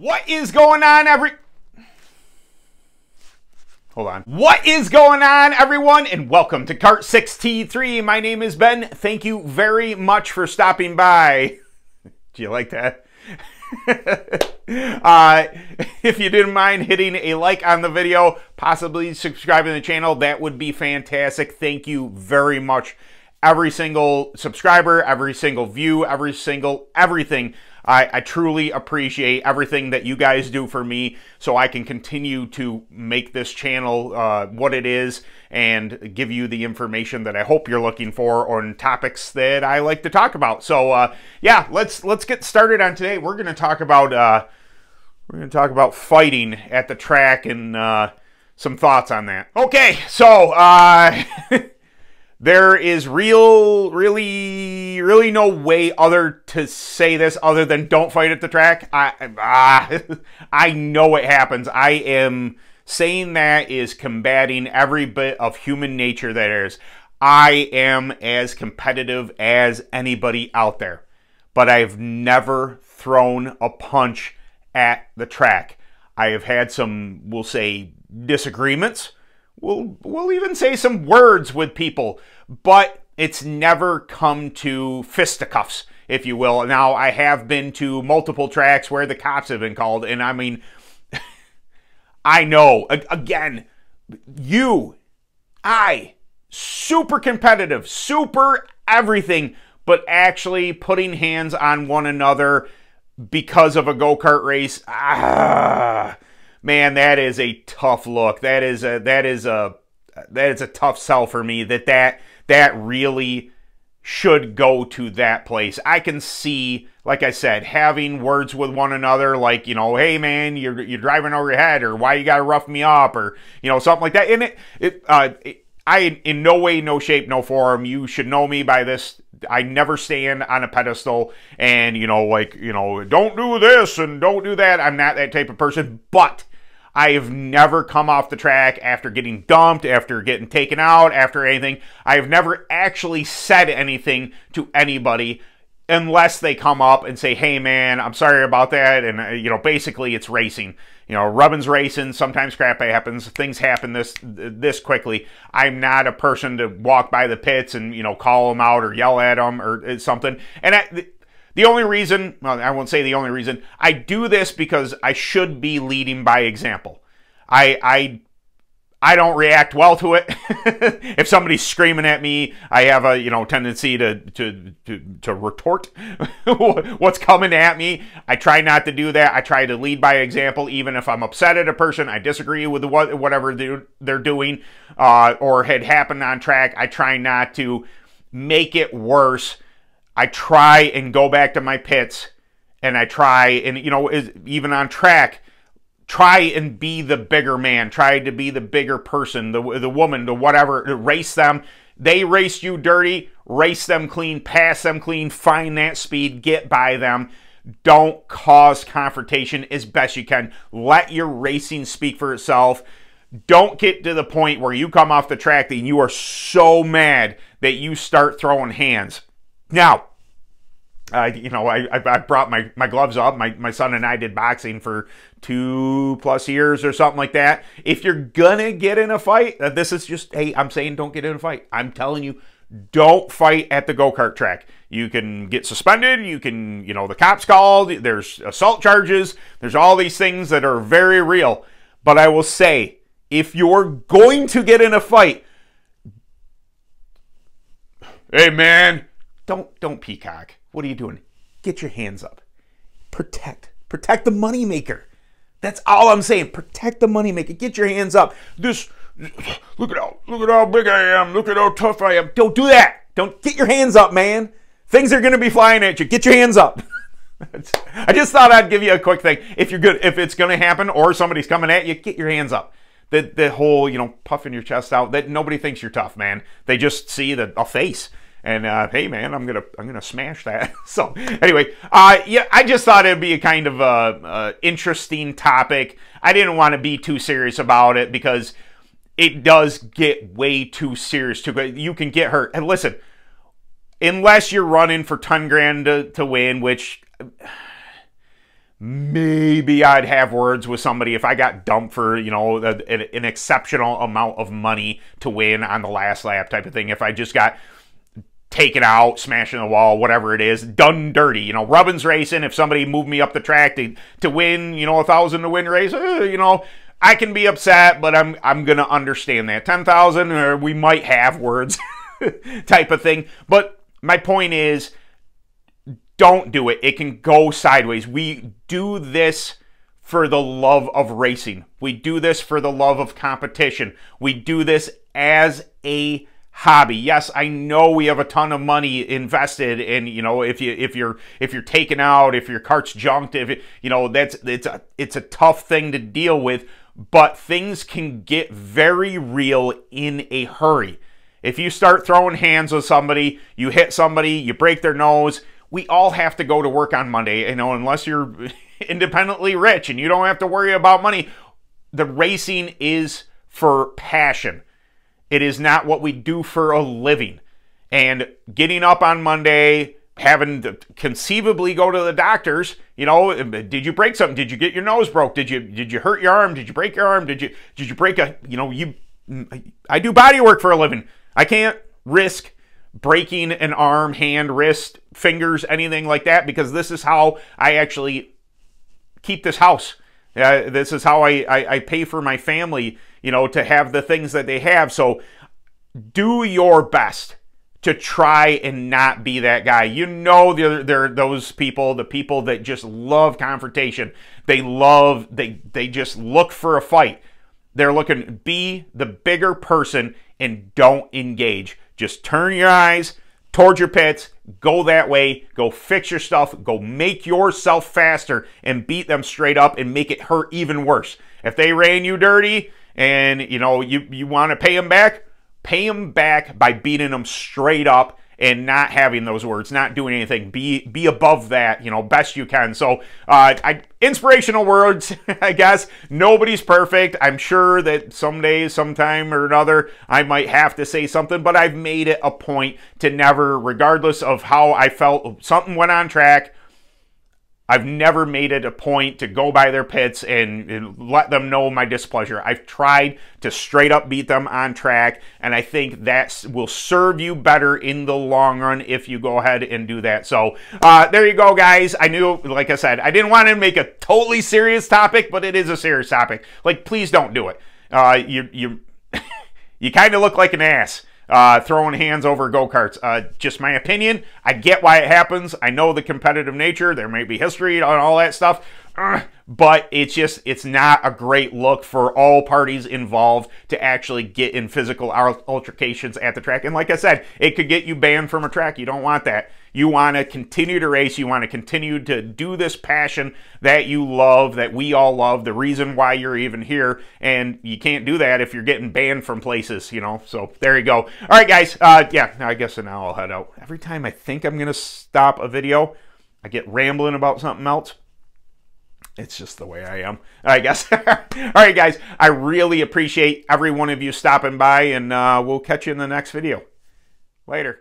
What is going on, every... Hold on. What is going on, everyone? And welcome to Cart 6T3. My name is Ben. Thank you very much for stopping by. Do you like that? uh, if you didn't mind hitting a like on the video, possibly subscribing to the channel, that would be fantastic. Thank you very much. Every single subscriber, every single view, every single everything I, I truly appreciate everything that you guys do for me so I can continue to make this channel uh, what it is and give you the information that I hope you're looking for on topics that I like to talk about. So uh, yeah, let's let's get started on today. We're going to talk about uh, we're going to talk about fighting at the track and uh, some thoughts on that. Okay, so uh, There is real, really, really no way other to say this other than don't fight at the track. I, ah, I know it happens. I am saying that is combating every bit of human nature that is. I am as competitive as anybody out there, but I've never thrown a punch at the track. I have had some, we'll say, disagreements We'll, we'll even say some words with people, but it's never come to fisticuffs, if you will. Now, I have been to multiple tracks where the cops have been called, and I mean, I know, again, you, I, super competitive, super everything, but actually putting hands on one another because of a go kart race. Ah man, that is a tough look. That is a that is a that is a tough sell for me. That that that really should go to that place. I can see, like I said, having words with one another, like you know, hey man, you're you're driving over your head, or why you gotta rough me up, or you know something like that. And it it, uh, it I in no way, no shape, no form. You should know me by this. I never stand on a pedestal and you know like you know don't do this and don't do that. I'm not that type of person, but I have never come off the track after getting dumped, after getting taken out, after anything. I have never actually said anything to anybody unless they come up and say, hey man, I'm sorry about that. And, uh, you know, basically it's racing. You know, rubbing's racing. Sometimes crap happens. Things happen this this quickly. I'm not a person to walk by the pits and, you know, call them out or yell at them or uh, something. And I, the only reason, well, I won't say the only reason, I do this because I should be leading by example. I, I, I don't react well to it. if somebody's screaming at me, I have a you know tendency to to to, to retort what's coming at me. I try not to do that. I try to lead by example, even if I'm upset at a person, I disagree with what whatever they're doing uh, or had happened on track. I try not to make it worse I try and go back to my pits and I try and, you know, even on track, try and be the bigger man, try to be the bigger person, the, the woman, the whatever, race them. They race you dirty, race them clean, pass them clean, find that speed, get by them. Don't cause confrontation as best you can. Let your racing speak for itself. Don't get to the point where you come off the track and you are so mad that you start throwing hands. Now, I, you know, I, I brought my, my gloves up. My, my son and I did boxing for two plus years or something like that. If you're gonna get in a fight, uh, this is just, hey, I'm saying don't get in a fight. I'm telling you, don't fight at the go-kart track. You can get suspended, you can, you know, the cops called, there's assault charges, there's all these things that are very real. But I will say, if you're going to get in a fight, hey man, don't don't peacock. What are you doing? Get your hands up. Protect. Protect the moneymaker. That's all I'm saying. Protect the moneymaker. Get your hands up. This look at how look at how big I am. Look at how tough I am. Don't do that. Don't get your hands up, man. Things are gonna be flying at you. Get your hands up. I just thought I'd give you a quick thing. If you're good, if it's gonna happen or somebody's coming at you, get your hands up. The the whole, you know, puffing your chest out, that nobody thinks you're tough, man. They just see the a face and uh, hey man i'm gonna i'm gonna smash that so anyway uh, yeah i just thought it'd be a kind of a uh, uh, interesting topic i didn't want to be too serious about it because it does get way too serious too you can get hurt and listen unless you're running for 10 grand to, to win which maybe i'd have words with somebody if i got dumped for you know an exceptional amount of money to win on the last lap type of thing if i just got take it out, smashing the wall, whatever it is, done dirty. You know, rubbins racing, if somebody moved me up the track to, to win, you know, a thousand to win race, eh, you know, I can be upset, but I'm I'm gonna understand that. Ten thousand, or uh, we might have words type of thing. But my point is don't do it. It can go sideways. We do this for the love of racing. We do this for the love of competition. We do this as a hobby. Yes, I know we have a ton of money invested in, you know, if you if you're if you're taken out, if your cart's junked, if it, you know, that's it's a it's a tough thing to deal with, but things can get very real in a hurry. If you start throwing hands with somebody, you hit somebody, you break their nose, we all have to go to work on Monday, you know, unless you're independently rich and you don't have to worry about money. The racing is for passion. It is not what we do for a living. And getting up on Monday, having to conceivably go to the doctors, you know, did you break something? Did you get your nose broke? Did you did you hurt your arm? Did you break your arm? Did you did you break a you know, you I do body work for a living. I can't risk breaking an arm, hand, wrist, fingers, anything like that because this is how I actually keep this house this is how I, I, I pay for my family, you know, to have the things that they have. So do your best to try and not be that guy. You know there there those people, the people that just love confrontation. They love they they just look for a fight. They're looking be the bigger person and don't engage. Just turn your eyes towards your pits, go that way, go fix your stuff, go make yourself faster and beat them straight up and make it hurt even worse. If they ran you dirty and you know you, you want to pay them back, pay them back by beating them straight up and not having those words, not doing anything. Be be above that, you know, best you can. So, uh, I, inspirational words, I guess. Nobody's perfect. I'm sure that someday, sometime or another, I might have to say something, but I've made it a point to never, regardless of how I felt, something went on track I've never made it a point to go by their pits and, and, let them know my displeasure. I've tried to straight up beat them on track, and I think that will serve you better in the long run if you go ahead and do that. So uh, there you go, guys. I knew, like I said, I didn't want to make a totally serious topic, but it is a serious topic. Like, please don't do it. Uh, you you you kind of look like an ass uh, throwing hands over go karts. Uh, just my opinion. I get why it happens. I know the competitive nature. There may be history and all that stuff. but it's just it's not a great look for all parties involved to actually get in physical altercations at the track and like i said it could get you banned from a track you don't want that you want to continue to race you want to continue to do this passion that you love that we all love the reason why you're even here and you can't do that if you're getting banned from places you know so there you go all right guys uh yeah i guess so now i'll head out every time i think i'm gonna stop a video i get rambling about something else it's just the way I am, I guess. All right, guys, I really appreciate every one of you stopping by, and uh, we'll catch you in the next video. Later.